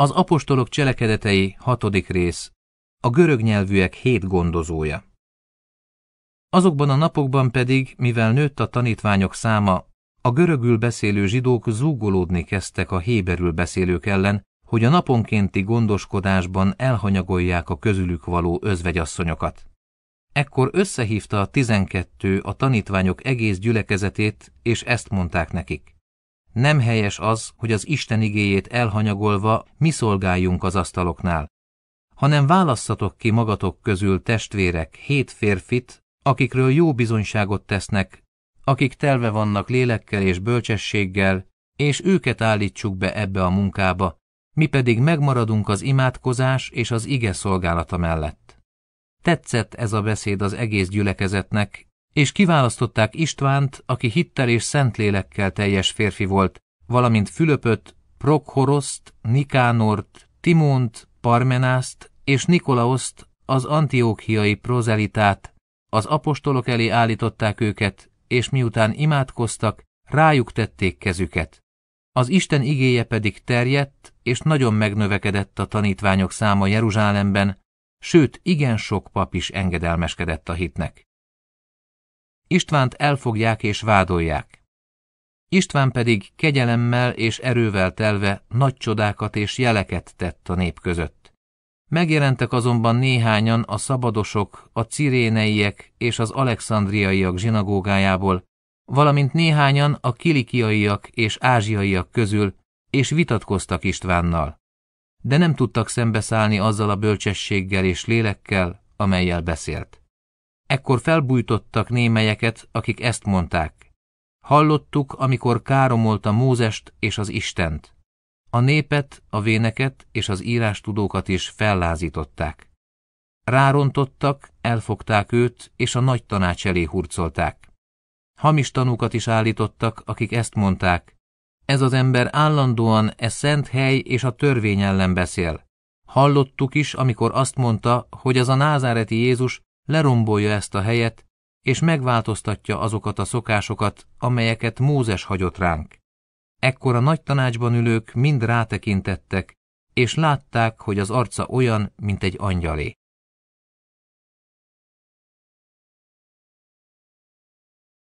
Az apostolok cselekedetei hatodik rész, a görög nyelvűek hét gondozója. Azokban a napokban pedig, mivel nőtt a tanítványok száma, a görögül beszélő zsidók zúgolódni kezdtek a héberül beszélők ellen, hogy a naponkénti gondoskodásban elhanyagolják a közülük való özvegyasszonyokat. Ekkor összehívta a tizenkettő a tanítványok egész gyülekezetét, és ezt mondták nekik. Nem helyes az, hogy az Isten igéjét elhanyagolva mi szolgáljunk az asztaloknál, hanem válasszatok ki magatok közül testvérek hét férfit, akikről jó bizonyságot tesznek, akik telve vannak lélekkel és bölcsességgel, és őket állítsuk be ebbe a munkába, mi pedig megmaradunk az imádkozás és az ige szolgálata mellett. Tetszett ez a beszéd az egész gyülekezetnek, és kiválasztották Istvánt, aki hittel és szentlélekkel teljes férfi volt, valamint Fülöpöt, Prokhoroszt, Nikánort, Timont, Parmenászt és Nikolaoszt, az antiókiai prozelitát, az apostolok elé állították őket, és miután imádkoztak, rájuk tették kezüket. Az Isten igéje pedig terjedt, és nagyon megnövekedett a tanítványok száma Jeruzsálemben, sőt, igen sok pap is engedelmeskedett a hitnek. Istvánt elfogják és vádolják. István pedig kegyelemmel és erővel telve nagy csodákat és jeleket tett a nép között. Megjelentek azonban néhányan a szabadosok, a ciréneiek és az alexandriaiak zsinagógájából, valamint néhányan a kilikiaiak és ázsiaiak közül, és vitatkoztak Istvánnal. De nem tudtak szembeszállni azzal a bölcsességgel és lélekkel, amelyel beszélt. Ekkor felbújtottak némelyeket, akik ezt mondták. Hallottuk, amikor káromolta Mózest és az Istent. A népet, a véneket és az írástudókat is fellázították. Rárontottak, elfogták őt, és a nagy tanács elé hurcolták. Hamis tanúkat is állítottak, akik ezt mondták. Ez az ember állandóan e szent hely és a törvény ellen beszél. Hallottuk is, amikor azt mondta, hogy az a názáreti Jézus lerombolja ezt a helyet, és megváltoztatja azokat a szokásokat, amelyeket Mózes hagyott ránk. Ekkor a nagy tanácsban ülők mind rátekintettek, és látták, hogy az arca olyan, mint egy angyalé.